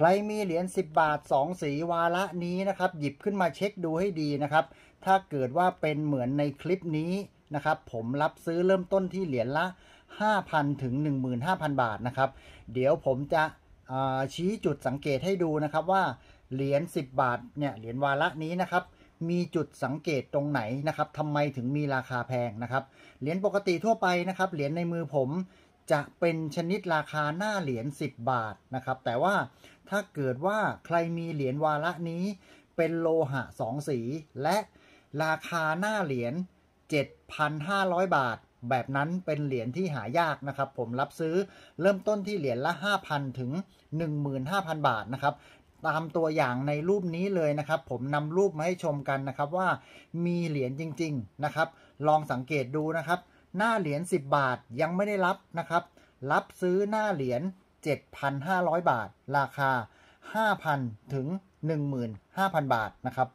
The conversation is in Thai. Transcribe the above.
ใครมีเหรียญ10 บาท 2 สีวาระนี้นะครับ หยิบขึ้นมาเช็คดูให้ดีนะครับ ถ้าเกิดว่าเป็นเหมือนในคลิปนี้นะครับ ผมรับซื้อเริ่มต้นที่เหรียญละ5,000ถึง 15,000 บาทนะครับ เดี๋ยวผมจะชี้จุดสังเกตให้ดูนะครับว่า เหรียญ10 บาทเนี่ยเหรียญวาระนี้นะครับ มีจุดสังเกตตรงไหนนะครับทำไมถึงมีราคาแพงนะครับเหรียญปกติทั่วไปนะครับเหรียญในมือผมจะเป็นชนิดราคาหน้าเหรียญ 10 บาทนะครับ แต่ว่าถ้าเกิดว่าใครมีเหรียญวาระนี้ เป็นโลหะสองสี และราคาหน้าเหรียญ 7,500 บาท แบบนั้นเป็นเหรียญที่หายากนะครับ ผมรับซื้อเริ่มต้นที่เหรียญละ 5,000ถึง 15,000 บาทนะครับ ตามตัวอย่างในรูปนี้เลยนะครับ ผมนำรูปมาให้ชมกันนะครับว่ามีเหรียญจริง ๆนะครับ ลองสังเกตดูนะครับหน้าเหรียญ10 บาทยังไม่ได้รับนะครับ รับซื้อหน้าเหรียญ7,500 บาท ราคา 5,000 ถึง15,000 บาทนะครับ